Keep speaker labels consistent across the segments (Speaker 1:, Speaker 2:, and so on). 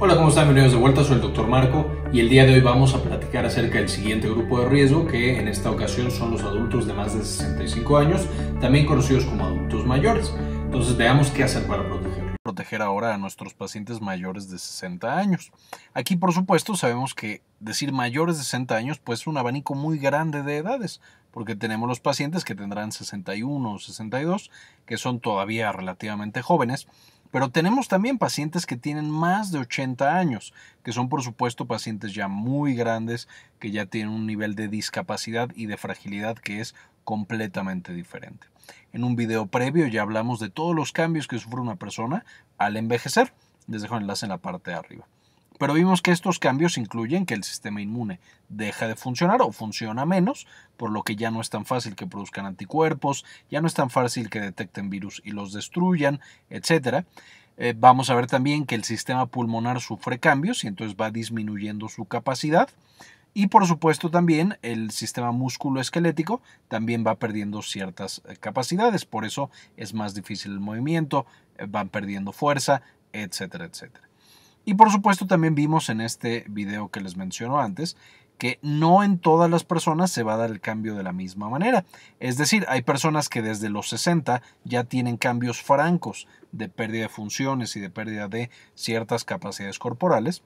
Speaker 1: Hola, ¿cómo están? Bienvenidos de vuelta, soy el Dr. Marco y el día de hoy vamos a platicar acerca del siguiente grupo de riesgo que en esta ocasión son los adultos de más de 65 años, también conocidos como adultos mayores. Entonces veamos qué hacer para protegerlos proteger ahora a nuestros pacientes mayores de 60 años. Aquí, por supuesto, sabemos que decir mayores de 60 años pues es un abanico muy grande de edades, porque tenemos los pacientes que tendrán 61 o 62, que son todavía relativamente jóvenes, pero tenemos también pacientes que tienen más de 80 años, que son por supuesto pacientes ya muy grandes, que ya tienen un nivel de discapacidad y de fragilidad que es completamente diferente. En un video previo ya hablamos de todos los cambios que sufre una persona al envejecer. Les dejo el enlace en la parte de arriba. Pero vimos que estos cambios incluyen que el sistema inmune deja de funcionar o funciona menos, por lo que ya no es tan fácil que produzcan anticuerpos, ya no es tan fácil que detecten virus y los destruyan, etc. Eh, vamos a ver también que el sistema pulmonar sufre cambios y entonces va disminuyendo su capacidad. Y por supuesto también el sistema músculo-esquelético también va perdiendo ciertas eh, capacidades, por eso es más difícil el movimiento, eh, van perdiendo fuerza, etcétera, etcétera. Y por supuesto también vimos en este video que les menciono antes que no en todas las personas se va a dar el cambio de la misma manera. Es decir, hay personas que desde los 60 ya tienen cambios francos de pérdida de funciones y de pérdida de ciertas capacidades corporales.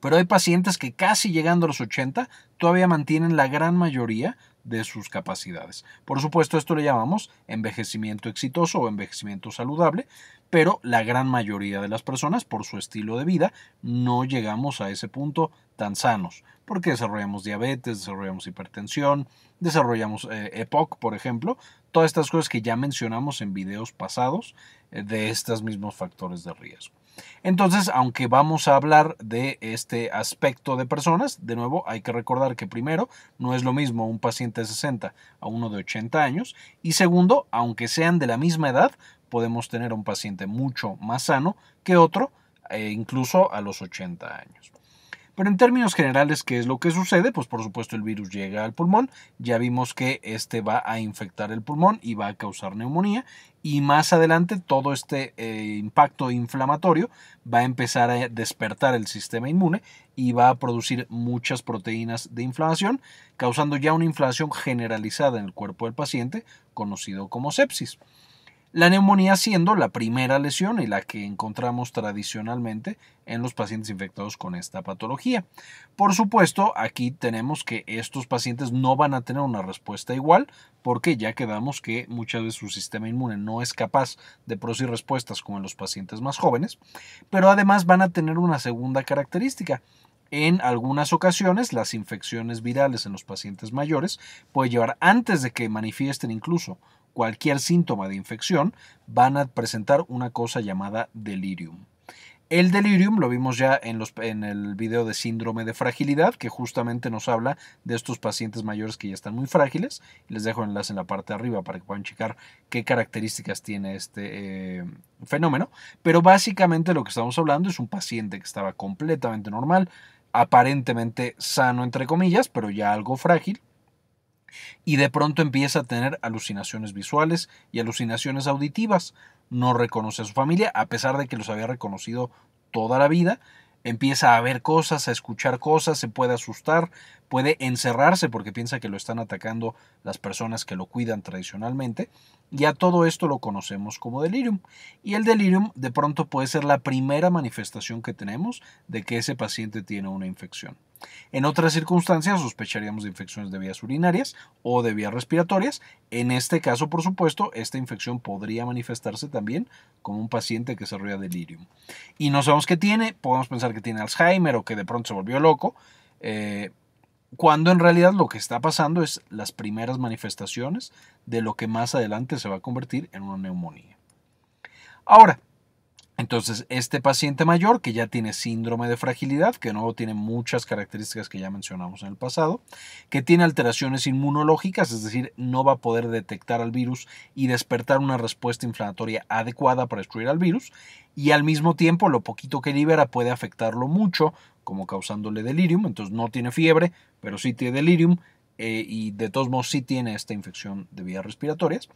Speaker 1: Pero hay pacientes que casi llegando a los 80 todavía mantienen la gran mayoría de sus capacidades. Por supuesto, esto le llamamos envejecimiento exitoso o envejecimiento saludable, pero la gran mayoría de las personas, por su estilo de vida, no llegamos a ese punto tan sanos, porque desarrollamos diabetes, desarrollamos hipertensión, desarrollamos EPOC, eh, e por ejemplo, todas estas cosas que ya mencionamos en videos pasados eh, de estos mismos factores de riesgo. Entonces, aunque vamos a hablar de este aspecto de personas, de nuevo hay que recordar que primero, no es lo mismo un paciente de 60 a uno de 80 años y segundo, aunque sean de la misma edad, podemos tener un paciente mucho más sano que otro, eh, incluso a los 80 años. Pero en términos generales, ¿qué es lo que sucede? Pues por supuesto el virus llega al pulmón, ya vimos que este va a infectar el pulmón y va a causar neumonía y más adelante todo este eh, impacto inflamatorio va a empezar a despertar el sistema inmune y va a producir muchas proteínas de inflamación, causando ya una inflamación generalizada en el cuerpo del paciente, conocido como sepsis la neumonía siendo la primera lesión y la que encontramos tradicionalmente en los pacientes infectados con esta patología. Por supuesto, aquí tenemos que estos pacientes no van a tener una respuesta igual porque ya quedamos que muchas veces su sistema inmune no es capaz de producir respuestas como en los pacientes más jóvenes, pero además van a tener una segunda característica. En algunas ocasiones, las infecciones virales en los pacientes mayores puede llevar antes de que manifiesten incluso cualquier síntoma de infección, van a presentar una cosa llamada delirium. El delirium lo vimos ya en, los, en, el video de síndrome de fragilidad, que justamente nos habla de estos pacientes mayores que ya están muy frágiles. Les dejo el enlace en la parte de arriba para que puedan checar qué características tiene este eh, fenómeno. Pero básicamente lo que estamos hablando es un paciente que estaba completamente normal, aparentemente sano entre comillas, pero ya algo frágil, y de pronto empieza a tener alucinaciones visuales y alucinaciones auditivas. No reconoce a su familia, a pesar de que los había reconocido toda la vida. Empieza a ver cosas, a escuchar cosas, se puede asustar, puede encerrarse porque piensa que lo están atacando las personas que lo cuidan tradicionalmente. Y a todo esto lo conocemos como delirium. Y el delirium de pronto puede ser la primera manifestación que tenemos de que ese paciente tiene una infección. En otras circunstancias sospecharíamos de infecciones de vías urinarias o de vías respiratorias. En este caso, por supuesto, esta infección podría manifestarse también como un paciente que se desarrolla delirium. Y no sabemos qué tiene, podemos pensar que tiene Alzheimer o que de pronto se volvió loco. Eh, cuando en realidad lo que está pasando es las primeras manifestaciones de lo que más adelante se va a convertir en una neumonía. Ahora, entonces, este paciente mayor que ya tiene síndrome de fragilidad, que no tiene muchas características que ya mencionamos en el pasado, que tiene alteraciones inmunológicas, es decir, no va a poder detectar al virus y despertar una respuesta inflamatoria adecuada para destruir al virus, y al mismo tiempo lo poquito que libera puede afectarlo mucho, como causándole delirium, entonces no tiene fiebre, pero sí tiene delirium eh, y de todos modos sí tiene esta infección de vías respiratorias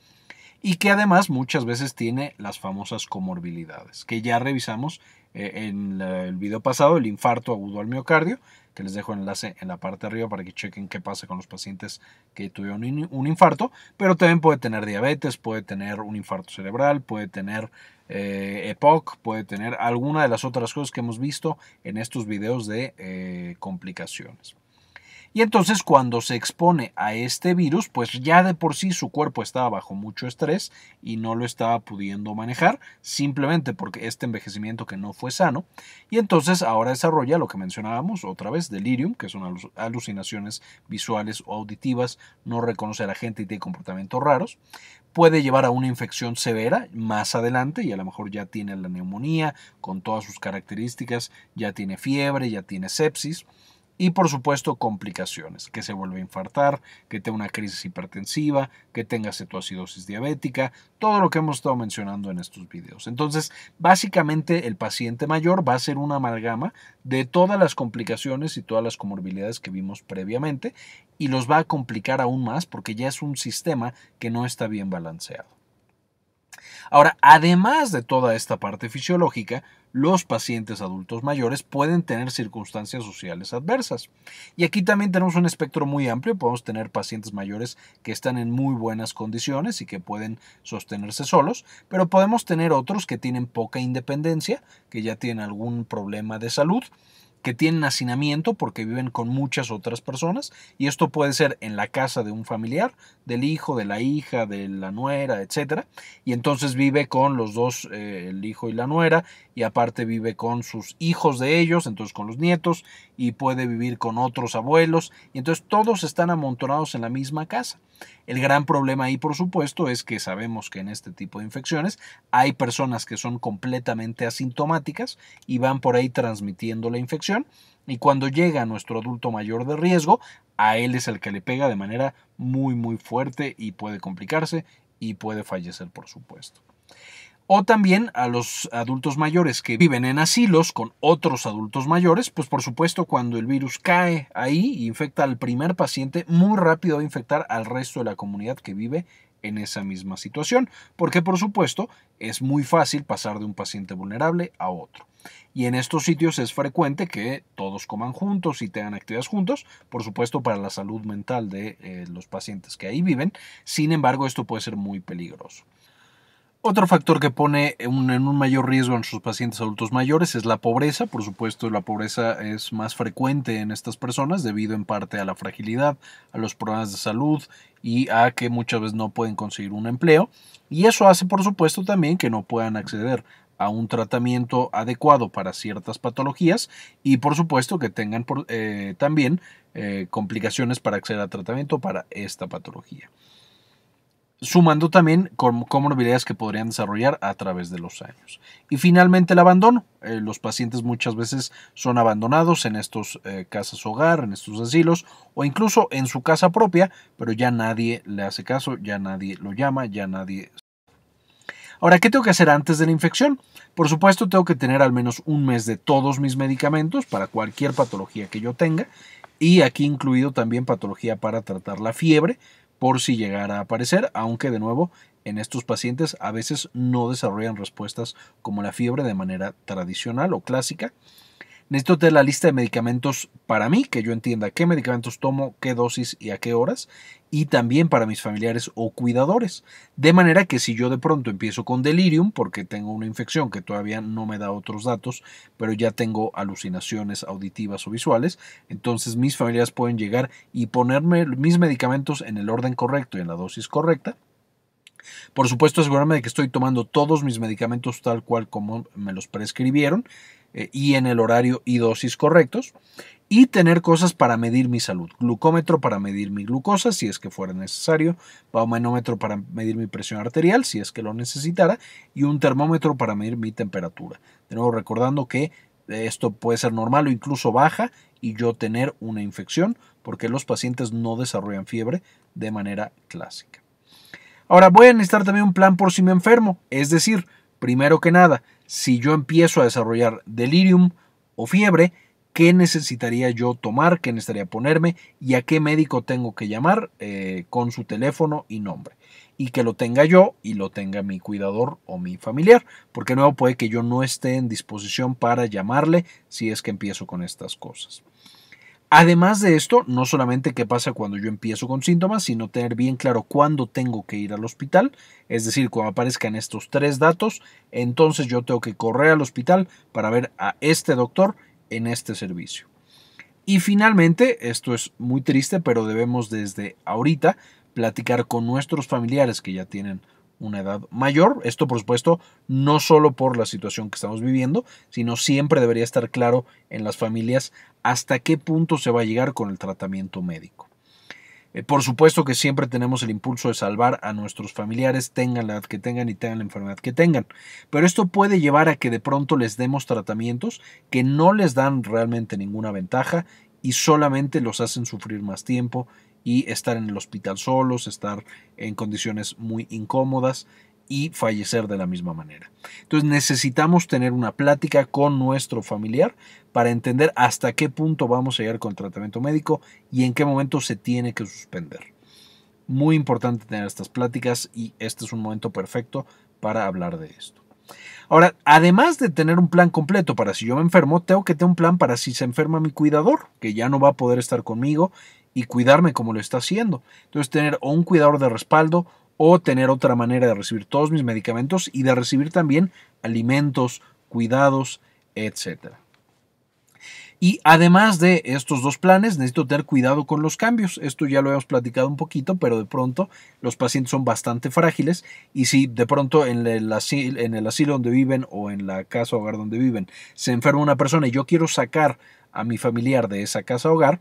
Speaker 1: y que además muchas veces tiene las famosas comorbilidades, que ya revisamos eh, en el video pasado, el infarto agudo al miocardio, que les dejo el enlace en la parte de arriba para que chequen qué pasa con los pacientes que tuvieron un infarto, pero también puede tener diabetes, puede tener un infarto cerebral, puede tener eh, EPOC, puede tener alguna de las otras cosas que hemos visto en estos videos de eh, complicaciones. Y entonces cuando se expone a este virus, pues ya de por sí su cuerpo estaba bajo mucho estrés y no lo estaba pudiendo manejar, simplemente porque este envejecimiento que no fue sano. Y entonces ahora desarrolla lo que mencionábamos otra vez, delirium, que son alucinaciones visuales o auditivas, no reconoce a la gente y tiene comportamientos raros. Puede llevar a una infección severa más adelante y a lo mejor ya tiene la neumonía con todas sus características, ya tiene fiebre, ya tiene sepsis y por supuesto complicaciones, que se vuelva a infartar, que tenga una crisis hipertensiva, que tenga cetoacidosis diabética, todo lo que hemos estado mencionando en estos videos. Entonces, básicamente el paciente mayor va a ser una amalgama de todas las complicaciones y todas las comorbilidades que vimos previamente y los va a complicar aún más porque ya es un sistema que no está bien balanceado. Ahora, además de toda esta parte fisiológica, los pacientes adultos mayores pueden tener circunstancias sociales adversas. Y aquí también tenemos un espectro muy amplio, podemos tener pacientes mayores que están en muy buenas condiciones y que pueden sostenerse solos, pero podemos tener otros que tienen poca independencia, que ya tienen algún problema de salud que tienen hacinamiento porque viven con muchas otras personas y esto puede ser en la casa de un familiar, del hijo, de la hija, de la nuera, etcétera, y entonces vive con los dos, eh, el hijo y la nuera, y aparte vive con sus hijos de ellos, entonces con los nietos y puede vivir con otros abuelos, y entonces todos están amontonados en la misma casa. El gran problema ahí, por supuesto, es que sabemos que en este tipo de infecciones hay personas que son completamente asintomáticas y van por ahí transmitiendo la infección. Y cuando llega nuestro adulto mayor de riesgo, a él es el que le pega de manera muy, muy fuerte y puede complicarse y puede fallecer, por supuesto. O también a los adultos mayores que viven en asilos con otros adultos mayores, pues por supuesto cuando el virus cae ahí infecta al primer paciente, muy rápido va a infectar al resto de la comunidad que vive en esa misma situación, porque por supuesto es muy fácil pasar de un paciente vulnerable a otro. Y en estos sitios es frecuente que todos coman juntos y tengan actividades juntos, por supuesto para la salud mental de eh, los pacientes que ahí viven, sin embargo esto puede ser muy peligroso. Otro factor que pone en un mayor riesgo en sus pacientes adultos mayores es la pobreza. Por supuesto, la pobreza es más frecuente en estas personas debido en parte a la fragilidad, a los problemas de salud y a que muchas veces no pueden conseguir un empleo. Y eso hace, por supuesto, también que no puedan acceder a un tratamiento adecuado para ciertas patologías y por supuesto que tengan eh, también eh, complicaciones para acceder a tratamiento para esta patología sumando también comorbilidades que podrían desarrollar a través de los años. Y finalmente el abandono. Eh, los pacientes muchas veces son abandonados en estos eh, casas hogar, en estos asilos o incluso en su casa propia, pero ya nadie le hace caso, ya nadie lo llama, ya nadie... Ahora, ¿qué tengo que hacer antes de la infección? Por supuesto, tengo que tener al menos un mes de todos mis medicamentos para cualquier patología que yo tenga y aquí incluido también patología para tratar la fiebre, por si llegara a aparecer, aunque de nuevo en estos pacientes a veces no desarrollan respuestas como la fiebre de manera tradicional o clásica, necesito tener la lista de medicamentos para mí, que yo entienda qué medicamentos tomo, qué dosis y a qué horas, y también para mis familiares o cuidadores. De manera que si yo de pronto empiezo con delirium, porque tengo una infección que todavía no me da otros datos, pero ya tengo alucinaciones auditivas o visuales, entonces mis familiares pueden llegar y ponerme mis medicamentos en el orden correcto y en la dosis correcta por supuesto, asegurarme de que estoy tomando todos mis medicamentos tal cual como me los prescribieron eh, y en el horario y dosis correctos. Y tener cosas para medir mi salud. Glucómetro para medir mi glucosa si es que fuera necesario. Baumanómetro para medir mi presión arterial si es que lo necesitara. Y un termómetro para medir mi temperatura. De nuevo recordando que esto puede ser normal o incluso baja y yo tener una infección porque los pacientes no desarrollan fiebre de manera clásica. Ahora voy a necesitar también un plan por si me enfermo, es decir, primero que nada, si yo empiezo a desarrollar delirium o fiebre, ¿qué necesitaría yo tomar? ¿Qué necesitaría ponerme? ¿Y a qué médico tengo que llamar eh, con su teléfono y nombre? Y que lo tenga yo y lo tenga mi cuidador o mi familiar, porque luego puede que yo no esté en disposición para llamarle si es que empiezo con estas cosas. Además de esto, no solamente qué pasa cuando yo empiezo con síntomas, sino tener bien claro cuándo tengo que ir al hospital, es decir, cuando aparezcan estos tres datos, entonces yo tengo que correr al hospital para ver a este doctor en este servicio. Y finalmente, esto es muy triste, pero debemos desde ahorita platicar con nuestros familiares que ya tienen una edad mayor. Esto, por supuesto, no solo por la situación que estamos viviendo, sino siempre debería estar claro en las familias hasta qué punto se va a llegar con el tratamiento médico. Eh, por supuesto que siempre tenemos el impulso de salvar a nuestros familiares, tengan la edad que tengan y tengan la enfermedad que tengan. Pero esto puede llevar a que de pronto les demos tratamientos que no les dan realmente ninguna ventaja y solamente los hacen sufrir más tiempo y estar en el hospital solos, estar en condiciones muy incómodas y fallecer de la misma manera. Entonces necesitamos tener una plática con nuestro familiar para entender hasta qué punto vamos a llegar con tratamiento médico y en qué momento se tiene que suspender. Muy importante tener estas pláticas y este es un momento perfecto para hablar de esto. Ahora, además de tener un plan completo para si yo me enfermo, tengo que tener un plan para si se enferma mi cuidador, que ya no va a poder estar conmigo y cuidarme como lo está haciendo. Entonces, tener un cuidador de respaldo o tener otra manera de recibir todos mis medicamentos y de recibir también alimentos, cuidados, etc. Y además de estos dos planes, necesito tener cuidado con los cambios. Esto ya lo hemos platicado un poquito, pero de pronto los pacientes son bastante frágiles y si de pronto en el, en el asilo donde viven o en la casa hogar donde viven se enferma una persona y yo quiero sacar a mi familiar de esa casa hogar,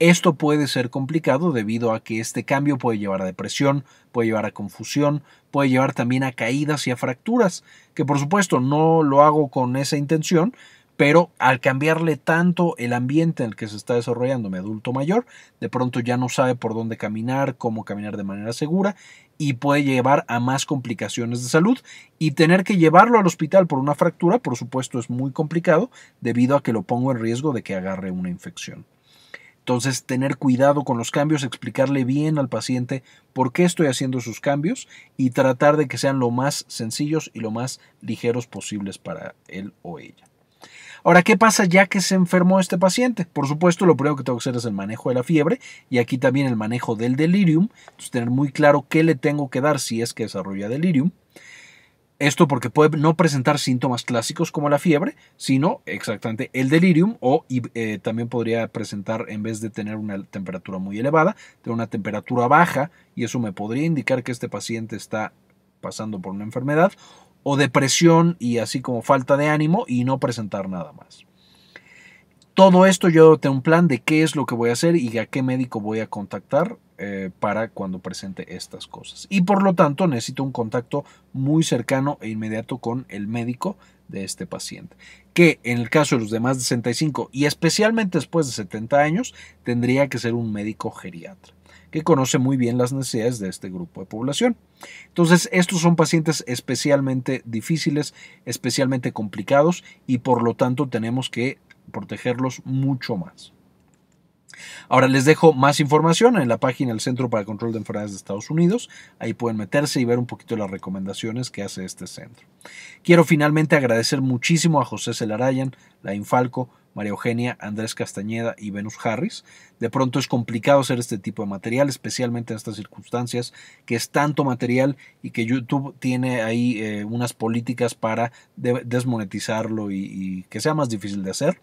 Speaker 1: esto puede ser complicado debido a que este cambio puede llevar a depresión, puede llevar a confusión, puede llevar también a caídas y a fracturas, que por supuesto no lo hago con esa intención, pero al cambiarle tanto el ambiente en el que se está desarrollando mi adulto mayor, de pronto ya no sabe por dónde caminar, cómo caminar de manera segura y puede llevar a más complicaciones de salud y tener que llevarlo al hospital por una fractura, por supuesto es muy complicado debido a que lo pongo en riesgo de que agarre una infección. Entonces, tener cuidado con los cambios, explicarle bien al paciente por qué estoy haciendo sus cambios y tratar de que sean lo más sencillos y lo más ligeros posibles para él o ella. Ahora, ¿qué pasa ya que se enfermó este paciente? Por supuesto, lo primero que tengo que hacer es el manejo de la fiebre y aquí también el manejo del delirium. tener muy claro qué le tengo que dar si es que desarrolla delirium. Esto porque puede no presentar síntomas clásicos como la fiebre, sino exactamente el delirium o eh, también podría presentar, en vez de tener una temperatura muy elevada, tener una temperatura baja y eso me podría indicar que este paciente está pasando por una enfermedad o depresión y así como falta de ánimo y no presentar nada más. Todo esto yo tengo un plan de qué es lo que voy a hacer y a qué médico voy a contactar eh, para cuando presente estas cosas. Y por lo tanto necesito un contacto muy cercano e inmediato con el médico de este paciente, que en el caso de los demás de 65 y especialmente después de 70 años, tendría que ser un médico geriatra que conoce muy bien las necesidades de este grupo de población. Entonces, estos son pacientes especialmente difíciles, especialmente complicados y por lo tanto tenemos que protegerlos mucho más. Ahora les dejo más información en la página del Centro para el Control de Enfermedades de Estados Unidos. Ahí pueden meterse y ver un poquito las recomendaciones que hace este centro. Quiero finalmente agradecer muchísimo a José Celarayan, la Infalco, María Eugenia, Andrés Castañeda y Venus Harris. De pronto es complicado hacer este tipo de material, especialmente en estas circunstancias, que es tanto material y que YouTube tiene ahí eh, unas políticas para desmonetizarlo y que sea más difícil de hacer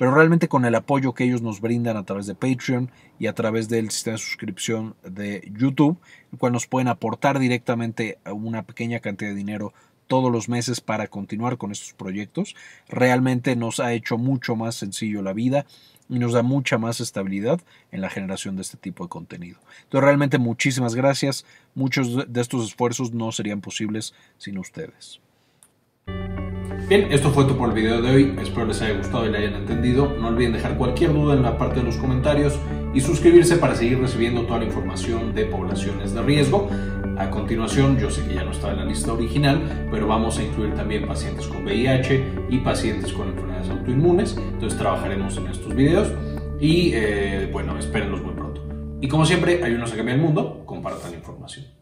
Speaker 1: pero realmente con el apoyo que ellos nos brindan a través de Patreon y a través del sistema de suscripción de YouTube, el cual nos pueden aportar directamente una pequeña cantidad de dinero todos los meses para continuar con estos proyectos. Realmente nos ha hecho mucho más sencillo la vida y nos da mucha más estabilidad en la generación de este tipo de contenido. Entonces realmente muchísimas gracias. Muchos de estos esfuerzos no serían posibles sin ustedes. Bien, esto fue todo por el video de hoy, espero les haya gustado y le hayan entendido. No olviden dejar cualquier duda en la parte de los comentarios y suscribirse para seguir recibiendo toda la información de poblaciones de riesgo. A continuación, yo sé que ya no está en la lista original, pero vamos a incluir también pacientes con VIH y pacientes con enfermedades autoinmunes, entonces trabajaremos en estos videos y eh, bueno, espérenlos muy pronto. Y como siempre, ayúdenos a cambiar el mundo, compartan la información.